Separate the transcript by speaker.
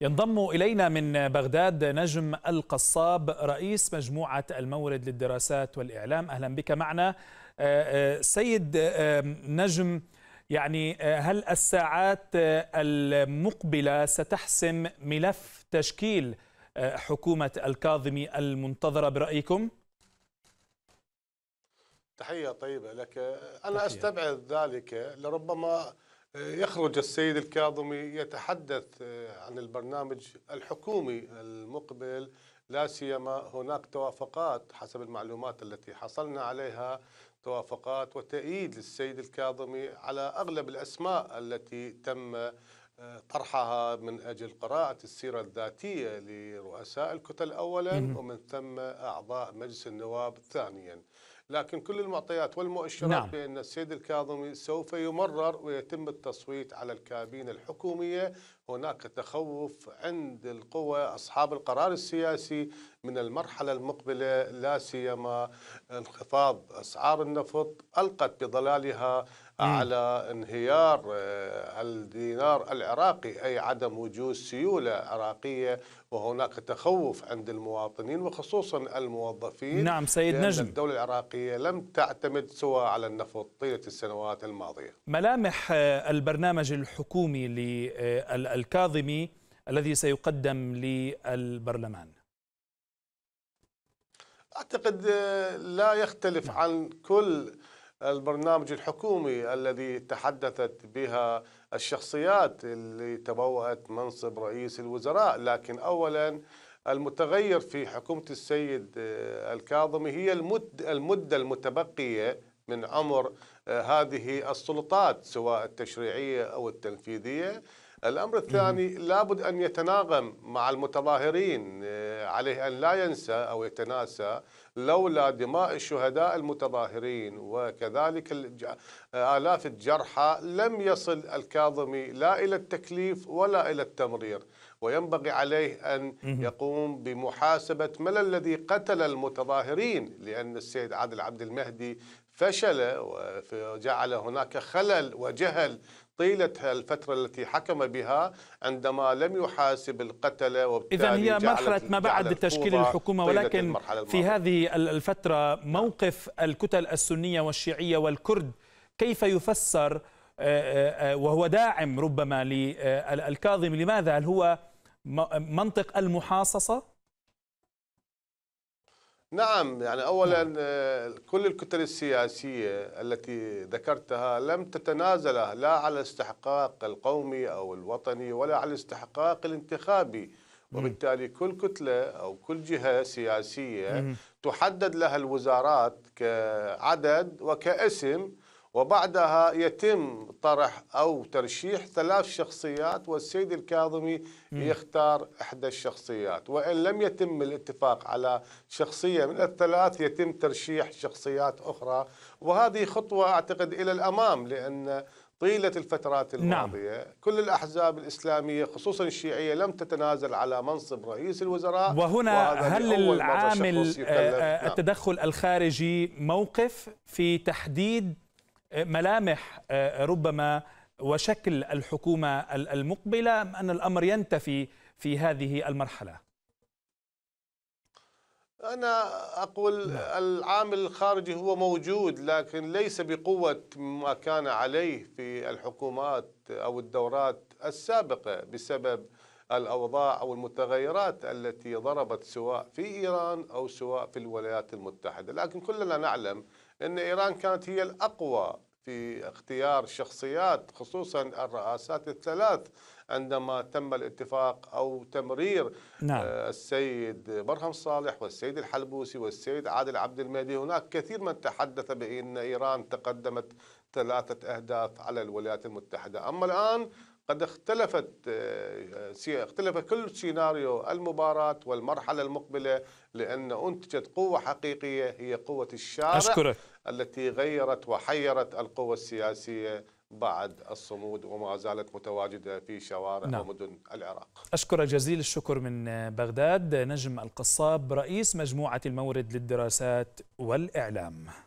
Speaker 1: ينضم إلينا من بغداد نجم القصاب رئيس مجموعة المورد للدراسات والإعلام أهلا بك معنا آه، آه، سيد آه، نجم يعني هل الساعات المقبلة ستحسم ملف تشكيل حكومة الكاظمي المنتظرة برأيكم؟
Speaker 2: تحية طيبة لك أنا تحية. أستبعد ذلك لربما يخرج السيد الكاظمي يتحدث عن البرنامج الحكومي المقبل لا سيما هناك توافقات حسب المعلومات التي حصلنا عليها توافقات وتأييد للسيد الكاظمي على أغلب الأسماء التي تم آه، طرحها من أجل قراءة السيرة الذاتية لرؤساء الكتل أولا ومن ثم أعضاء مجلس النواب ثانيا لكن كل المعطيات والمؤشرات نعم. بأن السيد الكاظمي سوف يمرر ويتم التصويت على الكابينة الحكومية هناك تخوف عند القوى أصحاب القرار السياسي من المرحلة المقبلة لا سيما انخفاض أسعار النفط ألقت بظلالها على انهيار آه، الدينار العراقي أي عدم وجود سيولة عراقية وهناك تخوف عند المواطنين وخصوصا الموظفين نعم سيد نجم الدولة العراقية لم تعتمد سوى على النفط طيلة السنوات الماضية
Speaker 1: ملامح آه، البرنامج الحكومي للكاظمي آه، الذي سيقدم للبرلمان
Speaker 2: أعتقد آه، لا يختلف نعم. عن كل البرنامج الحكومي الذي تحدثت بها الشخصيات اللي تبوأت منصب رئيس الوزراء لكن أولا المتغير في حكومة السيد آه، الكاظمي هي المدة المتبقية من عمر آه، هذه السلطات سواء التشريعية أو التنفيذية الأمر الثاني لابد أن يتناغم مع المتظاهرين عليه أن لا ينسى أو يتناسى لولا دماء الشهداء المتظاهرين وكذلك آلاف الجرحى لم يصل الكاظمي لا إلى التكليف ولا إلى التمرير وينبغي عليه أن يقوم بمحاسبة من الذي قتل المتظاهرين لأن السيد عادل عبد المهدي فشل وجعل هناك خلل وجهل طيلة الفترة التي حكم بها عندما لم يحاسب القتلة إذا هي مرحلة ما بعد تشكيل الحكومة ولكن في
Speaker 1: هذه الفترة موقف الكتل السنية والشيعية والكرد كيف يفسر آه، آه، آه، وهو داعم ربما للكاظم لماذا هل هو منطق المحاصصة
Speaker 2: نعم يعني أولا نعم. كل الكتل السياسية التي ذكرتها لم تتنازل لا على الاستحقاق القومي أو الوطني ولا على الاستحقاق الانتخابي وبالتالي كل كتلة أو كل جهة سياسية تحدد لها الوزارات كعدد وكاسم وبعدها يتم طرح أو ترشيح ثلاث شخصيات والسيد الكاظمي م. يختار إحدى الشخصيات وإن لم يتم الاتفاق على شخصية من الثلاث يتم ترشيح شخصيات أخرى وهذه خطوة أعتقد إلى الأمام لأن طيلة الفترات نعم. الماضية نعم. كل الأحزاب الإسلامية خصوصا الشيعية لم تتنازل على منصب رئيس الوزراء وهنا هل العامل آه، آه، نعم.
Speaker 1: التدخل الخارجي موقف في تحديد آه، ملامح ربما وشكل الحكومة المقبلة أن الأمر ينتفي في هذه المرحلة
Speaker 2: أنا أقول لا. نعم. العامل الخارجي هو موجود لكن ليس بقوة ما كان عليه في الحكومات أو الدورات السابقة بسبب الأوضاع أو المتغيرات التي ضربت سواء في إيران أو سواء في الولايات المتحدة لكن كلنا نعلم أن إيران كانت هي الأقوى في اختيار شخصيات خصوصا الرئاسات الثلاث عندما تم الاتفاق او تمرير نعم. آه، السيد برهم صالح والسيد الحلبوسي والسيد عادل عبد المهدي هناك كثير من تحدث بان ايران تقدمت ثلاثه اهداف على الولايات المتحده اما الان قد اختلفت آه، اختلف كل سيناريو المباراة والمرحلة المقبلة لأن أنتجت قوة حقيقية هي قوة الشارع أشكرك التي غيرت وحيرت القوى السياسية بعد الصمود وما زالت متواجدة في شوارع نعم. ومدن العراق
Speaker 1: أشكر جزيل الشكر من بغداد نجم القصاب رئيس مجموعة المورد للدراسات والإعلام